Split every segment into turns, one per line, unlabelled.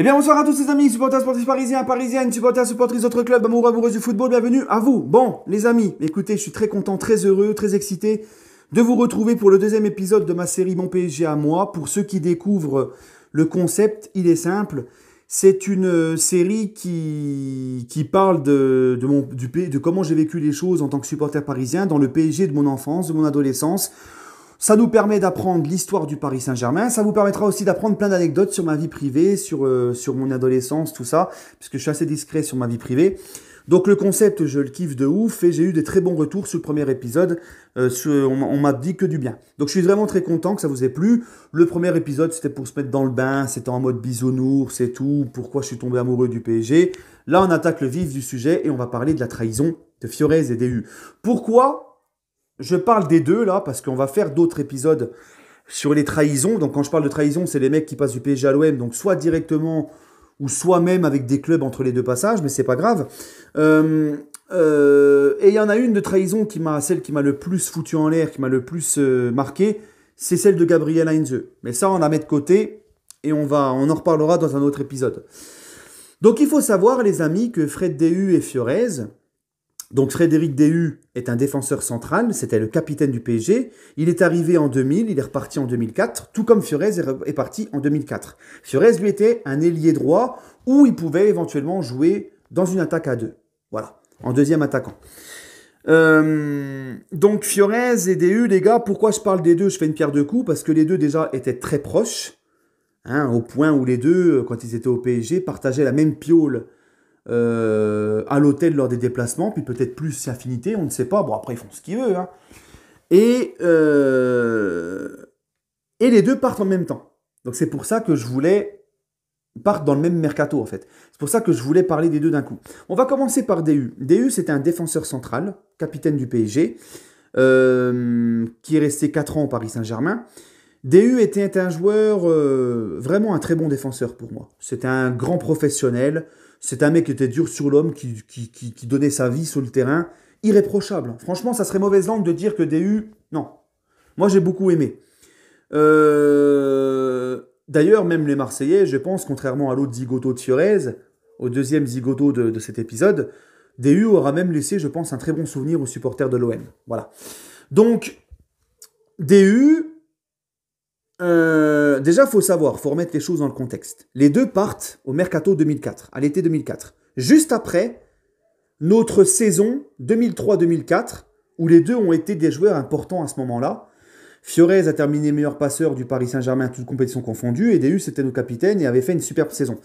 Eh bien, bonsoir à tous les amis, supporters sportifs parisiens, parisiennes, supporters, supporters d'autres clubs, amoureux, amoureuses du football, bienvenue à vous. Bon, les amis, écoutez, je suis très content, très heureux, très excité de vous retrouver pour le deuxième épisode de ma série Mon PSG à moi. Pour ceux qui découvrent le concept, il est simple. C'est une euh, série qui, qui parle de, mon, du, de comment j'ai vécu les choses en tant que supporter parisien dans le PSG de mon enfance, de mon adolescence, ça nous permet d'apprendre l'histoire du Paris Saint-Germain. Ça vous permettra aussi d'apprendre plein d'anecdotes sur ma vie privée, sur, euh, sur mon adolescence, tout ça, puisque je suis assez discret sur ma vie privée. Donc le concept, je le kiffe de ouf et j'ai eu des très bons retours sur le premier épisode. Euh, on, m'a dit que du bien. Donc je suis vraiment très content que ça vous ait plu. Le premier épisode, c'était pour se mettre dans le bain, c'était en mode bisounours, c'est tout. Pourquoi je suis tombé amoureux du PSG Là, on attaque le vif du sujet et on va parler de la trahison de Fiorez et U. Pourquoi je parle des deux là parce qu'on va faire d'autres épisodes sur les trahisons. Donc quand je parle de trahison, c'est les mecs qui passent du PSG à l'OM, donc soit directement ou soit même avec des clubs entre les deux passages, mais c'est pas grave. Euh, euh, et il y en a une de trahison qui m'a, celle qui m'a le plus foutu en l'air, qui m'a le plus euh, marqué, c'est celle de Gabriel Heinze. Mais ça, on la met de côté et on va, on en reparlera dans un autre épisode. Donc il faut savoir, les amis, que Fred Déhu et Fiorez, donc Frédéric Déhu est un défenseur central, c'était le capitaine du PSG. Il est arrivé en 2000, il est reparti en 2004, tout comme Fiorez est parti en 2004. Fiorez lui était un ailier droit où il pouvait éventuellement jouer dans une attaque à deux. Voilà, en deuxième attaquant. Euh, donc Fiorez et Déhu, les gars, pourquoi je parle des deux Je fais une pierre de coups parce que les deux déjà étaient très proches, hein, au point où les deux, euh, quand ils étaient au PSG, partageaient la même piole euh, à l'hôtel lors des déplacements, puis peut-être plus si affinité, on ne sait pas. Bon, après, ils font ce qu'ils veulent. Hein. Et, euh, et les deux partent en même temps. Donc c'est pour ça que je voulais partent dans le même mercato en fait. C'est pour ça que je voulais parler des deux d'un coup. On va commencer par DU. DU c'était un défenseur central, capitaine du PSG, euh, qui est resté 4 ans au Paris Saint-Germain. DU était un joueur vraiment un très bon défenseur pour moi. C'était un grand professionnel, c'est un mec qui était dur sur l'homme, qui, donnait sa vie sur le terrain. Irréprochable. Franchement, ça serait mauvaise langue de dire que DU. Non. Moi, j'ai beaucoup aimé. Euh, d'ailleurs, même les Marseillais, je pense, contrairement à l'autre zigoto de Fiorez, au deuxième zigoto de, de, cet épisode, DU aura même laissé, je pense, un très bon souvenir aux supporters de l'OM. Voilà. Donc, DU, euh, déjà, faut savoir, faut remettre les choses dans le contexte. Les deux partent au mercato 2004, à l'été 2004, juste après notre saison 2003-2004, où les deux ont été des joueurs importants à ce moment-là. Fiorez a terminé meilleur passeur du Paris Saint-Germain, toutes compétitions confondues, et Deus était nos capitaines et avait fait une superbe saison.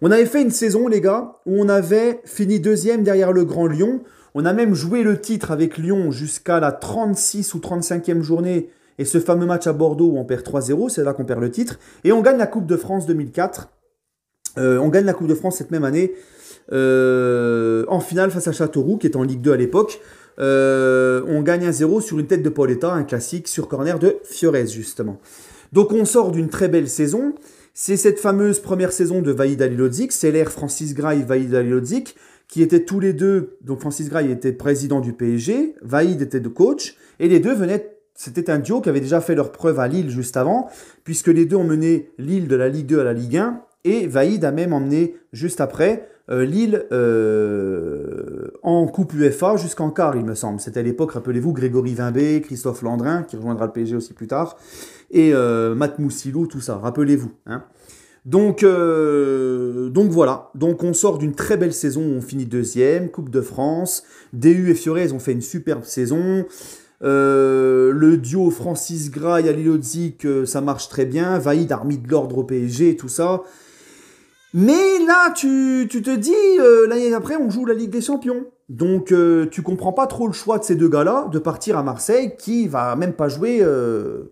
On avait fait une saison, les gars, où on avait fini deuxième derrière le Grand Lyon. On a même joué le titre avec Lyon jusqu'à la 36 ou 35e journée et ce fameux match à Bordeaux où on perd 3-0, c'est là qu'on perd le titre. Et on gagne la Coupe de France 2004. Euh, on gagne la Coupe de France cette même année euh, en finale face à Châteauroux, qui est en Ligue 2 à l'époque. Euh, on gagne 1-0 sur une tête de Paul Pauletta, un classique sur corner de Fiorez, justement. Donc on sort d'une très belle saison. C'est cette fameuse première saison de Vaïd Alilodzic, c'est l'ère Francis Gray, Vaïd Alilodzic, qui étaient tous les deux, donc Francis Gray était président du PSG, Vaïd était de coach, et les deux venaient c'était un duo qui avait déjà fait leur preuve à Lille juste avant, puisque les deux ont mené Lille de la Ligue 2 à la Ligue 1, et Vaïd a même emmené juste après euh, Lille euh, en Coupe UEFA jusqu'en quart, il me semble. C'était à l'époque, rappelez-vous, Grégory Vimbé, Christophe Landrin, qui rejoindra le PSG aussi plus tard, et euh, Matt Moussilou, tout ça, rappelez-vous. Hein. Donc, donc voilà, donc on sort d'une très belle saison, on finit deuxième, Coupe de France, DU et Fiorez ont fait une superbe saison, euh, le duo Francis Gray à Ali ça marche très bien. Vaïd, Armée de l'ordre au PSG, tout ça. Mais là, tu, te dis, euh, l'année d'après, on joue la Ligue des Champions. Donc, euh, tu comprends pas trop le choix de ces deux gars-là de partir à Marseille, qui va même pas jouer,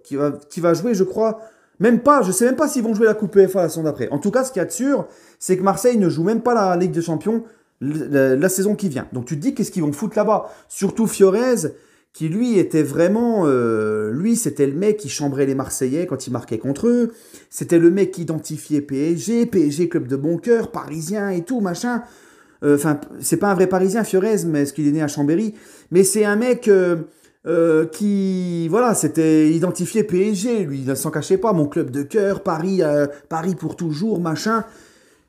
qui, va, qui va jouer, je crois, même pas, je sais même pas s'ils vont jouer la Coupe UEFA la saison d'après. En tout cas, ce qu'il y a de sûr, c'est que Marseille ne joue même pas la Ligue des Champions la, saison qui vient. Donc, tu te dis, qu'est-ce qu'ils vont foutre là-bas Surtout Fiorez, qui lui était vraiment, euh, lui c'était le mec qui chambrait les Marseillais quand il marquait contre eux, c'était le mec qui identifiait PSG, PSG club de bon cœur, parisien et tout machin. Euh, enfin, c'est pas un vrai parisien Fiorez, mais est-ce qu'il est né à Chambéry Mais c'est un mec euh, qui, voilà, c'était identifié PSG, lui, il ne s'en cachait pas, mon club de cœur, Paris, Paris pour toujours, machin.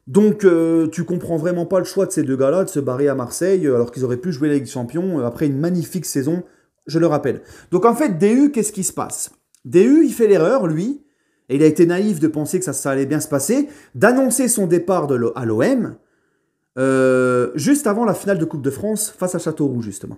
Donc tu comprends vraiment pas le choix de ces deux gars-là de se barrer à Marseille alors qu'ils auraient pu jouer la Ligue des Champions après une magnifique saison je le rappelle. Donc en fait, DU, qu'est-ce qui se passe DU, il fait l'erreur, lui, et il a été naïf de penser que ça, allait bien se passer, d'annoncer son départ de à l'OM euh, juste avant la finale de Coupe de France face à Châteauroux, justement.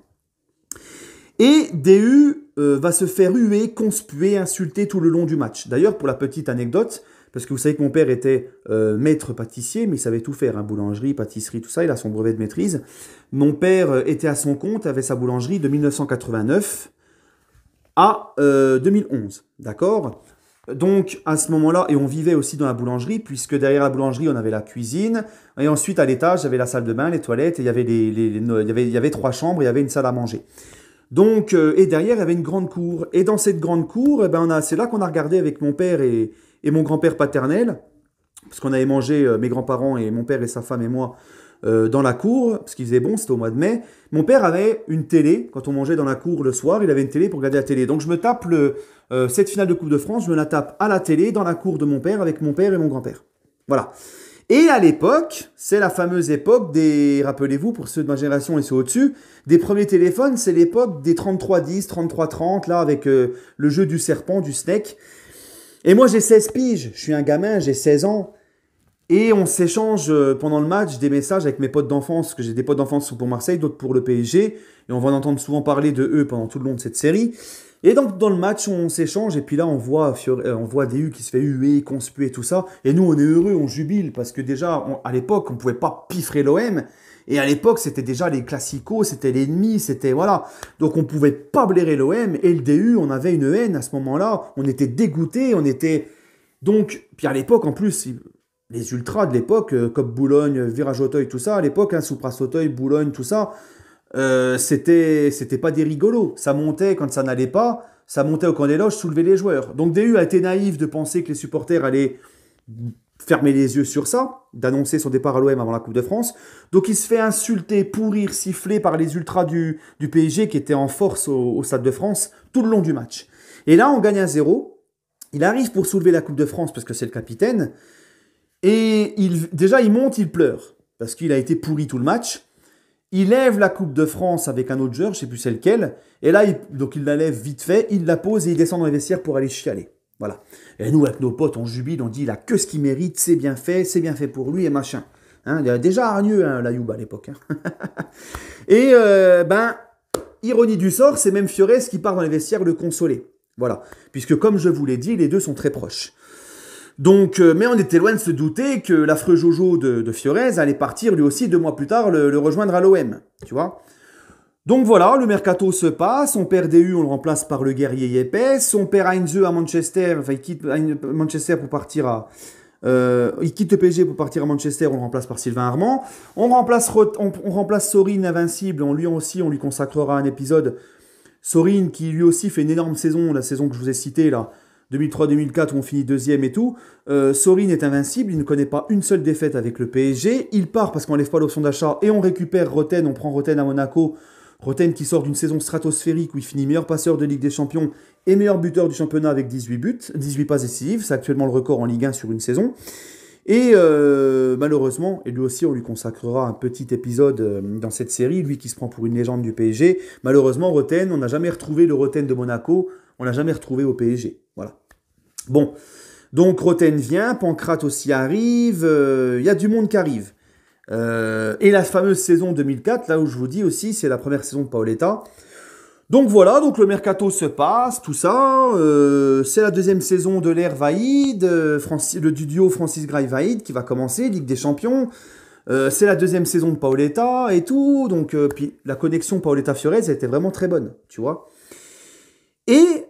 Et DU euh, va se faire huer, conspuer, insulter tout le long du match. D'ailleurs, pour la petite anecdote, parce que vous savez que mon père était euh, maître pâtissier, mais il savait tout faire, hein, boulangerie, pâtisserie, tout ça, il a son brevet de maîtrise. Mon père euh, était à son compte, avait sa boulangerie de 1989 à 2011, euh, d'accord donc à ce moment-là, et on vivait aussi dans la boulangerie, puisque derrière la boulangerie, on avait la cuisine, et ensuite à l'étage, j'avais la salle de bain, les toilettes, il y avait, il y avait, il y avait trois chambres, il y avait une salle à manger. Donc, et derrière, il y avait une grande cour. Et dans cette grande cour, eh ben, c'est là qu'on a regardé avec mon père et, et mon grand-père paternel, parce qu'on avait mangé, euh, mes grands-parents et mon père et sa femme et moi, euh, dans la cour, parce qu'il faisait bon, c'était au mois de mai. Mon père avait une télé, quand on mangeait dans la cour le soir, il avait une télé pour regarder la télé. Donc je me tape euh, cette finale de Coupe de France, je me la tape à la télé, dans la cour de mon père, avec mon père et mon grand-père. Voilà. Et à l'époque, c'est la fameuse époque des, rappelez-vous, pour ceux de ma génération et ceux au-dessus, des premiers téléphones, c'est l'époque des 3310, 3330, là, avec le jeu du serpent, du snake. Et moi, j'ai 16 piges. Je suis un gamin, j'ai 16 ans. Et on s'échange euh, pendant le match des messages avec mes potes d'enfance, que j'ai des potes d'enfance pour Marseille, d'autres pour le PSG. Et on va en entendre souvent parler de eux pendant tout le long de cette série. Et donc, dans le match, on s'échange. Et puis là, on voit, euh, on voit DU qui se fait huer, conspuer, tout ça. Et nous, on est heureux, on jubile. Parce que déjà, à l'époque, on ne pouvait pas pifrer l'OM. Et à l'époque, c'était déjà les classicos, c'était l'ennemi, c'était voilà. Donc on pouvait pas blairer l'OM et le DU, on avait une haine à ce moment-là. On était dégoûté, on était donc. Puis à l'époque, en plus, les ultras de l'époque, euh, comme Boulogne, Virage Auteuil, tout ça, à l'époque, sous hein, Soupras Auteuil, Boulogne, tout ça, euh, c'était c'était pas des rigolos. Ça montait quand ça n'allait pas, ça montait au camp des loges, soulevait les joueurs. Donc DU a été naïf de penser que les supporters allaient fermer les yeux sur ça, d'annoncer son départ à l'OM avant la Coupe de France. Donc il se fait insulter, pourrir, siffler par les ultras du, du PSG qui étaient en force au, Stade de France tout le long du match. Et là, on gagne à zéro. Il arrive pour soulever la Coupe de France parce que c'est le capitaine. Et il, déjà, il monte, il pleure parce qu'il a été pourri tout le match. Il lève la Coupe de France avec un autre joueur, je sais plus celle qu'elle, Et là, donc il la lève vite fait, il la pose et il descend dans les vestiaires pour aller chialer. Et nous, avec nos potes, on jubile, on dit, là que ce qu'il mérite, c'est bien fait, c'est bien fait pour lui et machin. Hein, il y a déjà hargneux, hein, la Youba, à l'époque. Hein. et euh, ben, ironie du sort, c'est même Fiores qui part dans les vestiaires le consoler. Voilà. Puisque, comme je vous l'ai dit, les deux sont très proches. Donc, euh, mais on était loin de se douter que l'affreux Jojo de, de Fiorez allait partir lui aussi deux mois plus tard le, le rejoindre à l'OM, tu vois. Donc voilà, le mercato se passe. on perd DU, on le remplace par le guerrier Yepes. Son père Heinze à Manchester, enfin, il quitte Manchester pour partir à. Euh, il quitte le PSG pour partir à Manchester, on le remplace par Sylvain Armand. On remplace, on, remplace Invincible, on lui aussi, on lui consacrera un épisode. Sorin, qui lui aussi fait une énorme saison, la saison que je vous ai citée là, 2003-2004 où on finit deuxième et tout. Euh, Sorin est invincible, il ne connaît pas une seule défaite avec le PSG. Il part parce qu'on lève pas l'option d'achat et on récupère Roten, on prend Roten à Monaco Roten qui sort d'une saison stratosphérique où il finit meilleur passeur de Ligue des Champions et meilleur buteur du championnat avec 18 buts, 18 passes décisives, c'est actuellement le record en Ligue 1 sur une saison. Et euh, malheureusement, et lui aussi, on lui consacrera un petit épisode euh, dans cette série, lui qui se prend pour une légende du PSG. Malheureusement, Roten, on n'a jamais retrouvé le Roten de Monaco, on n'a jamais retrouvé au PSG. Voilà. Bon, donc Roten vient, Pancrate aussi arrive, euh, il y a du monde qui arrive. Euh, et la fameuse saison 2004, là où je vous dis aussi, c'est la première saison de Paoletta. Donc voilà, donc le mercato se passe, tout ça. Euh, c'est la deuxième saison de l'ère Vaïd, euh, le duo Francis Gray Vaïd qui va commencer, Ligue des Champions. c'est la deuxième saison de Paoletta et tout. Donc puis la connexion Paoletta-Fiorez était vraiment très bonne, tu vois. Et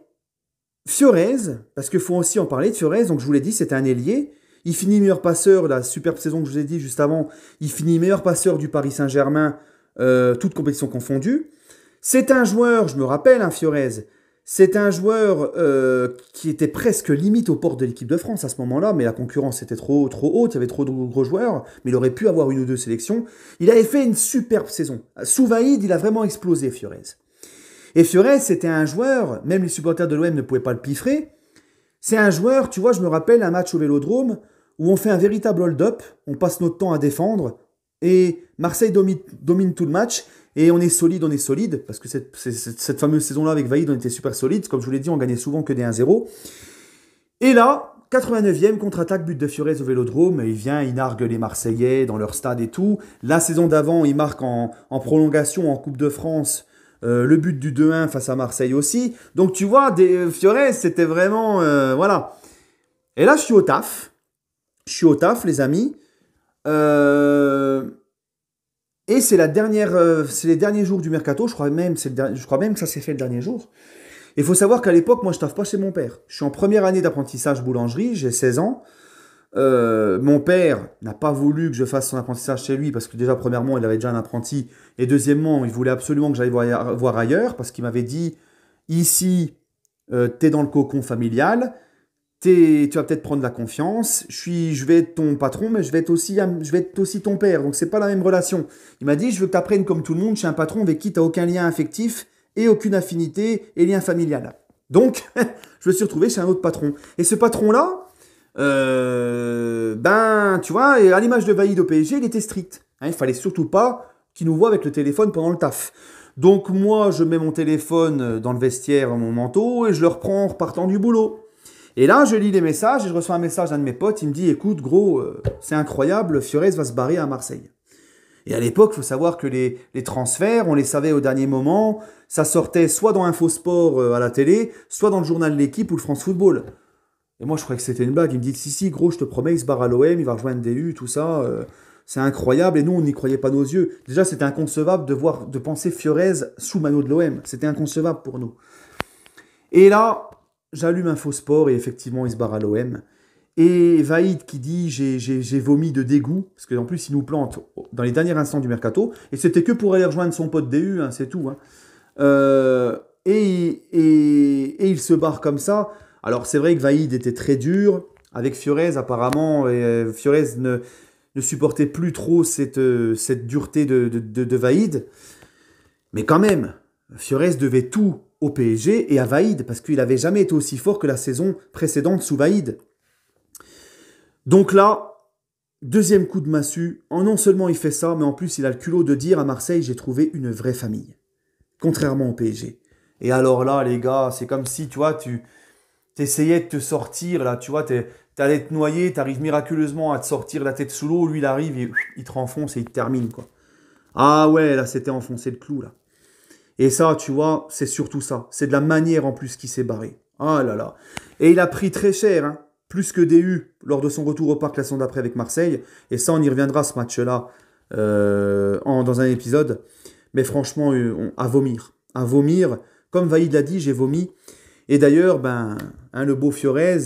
Fiorez, parce qu'il faut aussi en parler de Fiorez, donc je vous l'ai dit, c'était un ailier. Il finit meilleur passeur, la superbe saison que je vous ai dit juste avant, il finit meilleur passeur du Paris Saint-Germain, euh, toutes compétitions confondues. C'est un joueur, je me rappelle, un hein, Fiorez, c'est un joueur euh, qui était presque limite aux portes de l'équipe de France à ce moment-là, mais la concurrence était trop, trop haute, il y avait trop de gros joueurs, mais il aurait pu avoir une ou deux sélections. Il avait fait une superbe saison. Sous Vaïd, il a vraiment explosé Fiorez. Et Fiorez, c'était un joueur, même les supporters de l'OM ne pouvaient pas le piffrer. C'est un joueur, tu vois, je me rappelle un match au Vélodrome, où on fait un véritable hold-up, on passe notre temps à défendre, et Marseille domine, tout le match, et on est solide, on est solide, parce que cette, fameuse saison-là avec Vaïd, on était super solide, comme je vous l'ai dit, on gagnait souvent que des 1-0. Et là, 89e contre-attaque, but de Fiorez au Vélodrome, il vient, il nargue les Marseillais dans leur stade et tout. La saison d'avant, il marque en, prolongation en Coupe de France, euh, le but du 2-1 face à Marseille aussi. Donc tu vois, des, euh, Fiorez, c'était vraiment... Euh, voilà. Et là, je suis au taf. Je suis au taf, les amis. Euh, et c'est la dernière, euh, c'est les derniers jours du mercato. Je crois même, je crois même que ça s'est fait le dernier jour. Il faut savoir qu'à l'époque, moi, je taffe pas chez mon père. Je suis en première année d'apprentissage boulangerie. J'ai 16 ans. Euh, mon père n'a pas voulu que je fasse son apprentissage chez lui parce que déjà, premièrement, il avait déjà un apprenti. Et deuxièmement, il voulait absolument que j'aille voir, ailleurs parce qu'il m'avait dit, ici, t'es dans le cocon familial tu vas peut-être prendre la confiance. Je, suis, je vais être ton patron, mais je vais être aussi, je vais être aussi ton père. Donc, c'est pas la même relation. Il m'a dit, je veux que tu comme tout le monde chez un patron avec qui tu n'as aucun lien affectif et aucune affinité et lien familial. Donc, je me suis retrouvé chez un autre patron. Et ce patron-là, euh, ben, tu vois, à l'image de Vaïd au PSG, il était strict. Hein. il fallait surtout pas qu'il nous voit avec le téléphone pendant le taf. Donc, moi, je mets mon téléphone dans le vestiaire, dans mon manteau, et je le reprends en repartant du boulot. Et là, je lis les messages et je reçois un message d'un de mes potes. Il me dit Écoute, gros, euh, c'est incroyable, Fiorez va se barrer à Marseille. Et à l'époque, il faut savoir que les, transferts, on les savait au dernier moment. Ça sortait soit dans Infosport Sport euh, à la télé, soit dans le journal de l'équipe ou le France Football. Et moi, je croyais que c'était une blague. Il me dit Si, si, gros, je te promets, il se barre à l'OM, il va rejoindre DU, tout ça. Euh, c'est incroyable. Et nous, on n'y croyait pas nos yeux. Déjà, c'était inconcevable de, voir, de penser Fiorez sous maillot de l'OM. C'était inconcevable pour nous. Et là, J'allume un faux sport et effectivement, il se barre à l'OM. Et Vaïd qui dit j'ai vomi de dégoût, parce qu'en plus, il nous plante dans les derniers instants du mercato. Et c'était que pour aller rejoindre son pote DU, hein, c'est tout. Hein. Euh, et, et, il se barre comme ça. Alors, c'est vrai que Vaïd était très dur. Avec Fiorez, apparemment, et euh, Fiorez ne, ne supportait plus trop cette, euh, cette dureté de, de, de Vaïd. Mais quand même, Fiorez devait tout au PSG et à Vaïd, parce qu'il n'avait jamais été aussi fort que la saison précédente sous Vaïd. Donc là, deuxième coup de massue, non seulement il fait ça, mais en plus il a le culot de dire à Marseille j'ai trouvé une vraie famille, contrairement au PSG. Et alors là, les gars, c'est comme si, tu vois, tu essayais de te sortir, là, tu vois, allais te noyer, tu arrives miraculeusement à te sortir la tête sous l'eau, lui il arrive, il te renfonce et il te termine, quoi. Ah ouais, là c'était enfoncer le clou, là. Et ça, tu vois, c'est surtout ça. C'est de la manière en plus qui s'est barré. Ah là là. Et il a pris très cher, hein. plus que DU, lors de son retour au parc la saison d'après avec Marseille. Et ça, on y reviendra ce match-là euh, dans un épisode. Mais franchement, euh, à vomir. À vomir. Comme Vaïd l'a dit, j'ai vomi. Et d'ailleurs, ben, hein, le beau Fiorez,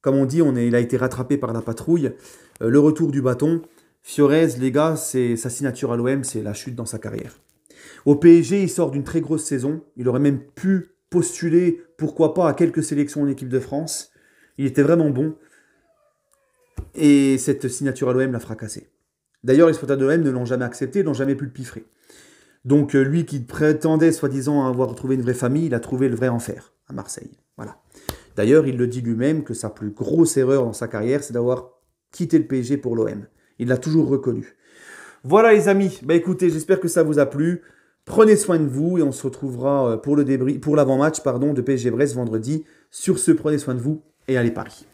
comme on dit, il a été rattrapé par la patrouille. Euh, le retour du bâton. Fiorez, les gars, c'est sa signature à l'OM, c'est la chute dans sa carrière. Au PSG, il sort d'une très grosse saison. Il aurait même pu postuler, pourquoi pas, à quelques sélections en équipe de France. Il était vraiment bon. Et cette signature à l'OM l'a fracassé. D'ailleurs, les supporters de l'OM ne l'ont jamais accepté, n'ont jamais pu le piffrer. Donc euh, lui qui prétendait soi-disant avoir trouvé une vraie famille, il a trouvé le vrai enfer à Marseille. Voilà. D'ailleurs, il le dit lui-même que sa plus grosse erreur dans sa carrière, c'est d'avoir quitté le PSG pour l'OM. Il l'a toujours reconnu. Voilà les amis, bah, écoutez, j'espère que ça vous a plu. Prenez soin de vous et on se retrouvera euh, pour le pour l'avant-match pardon de PSG Brest vendredi. Sur ce, prenez soin de vous et allez Paris.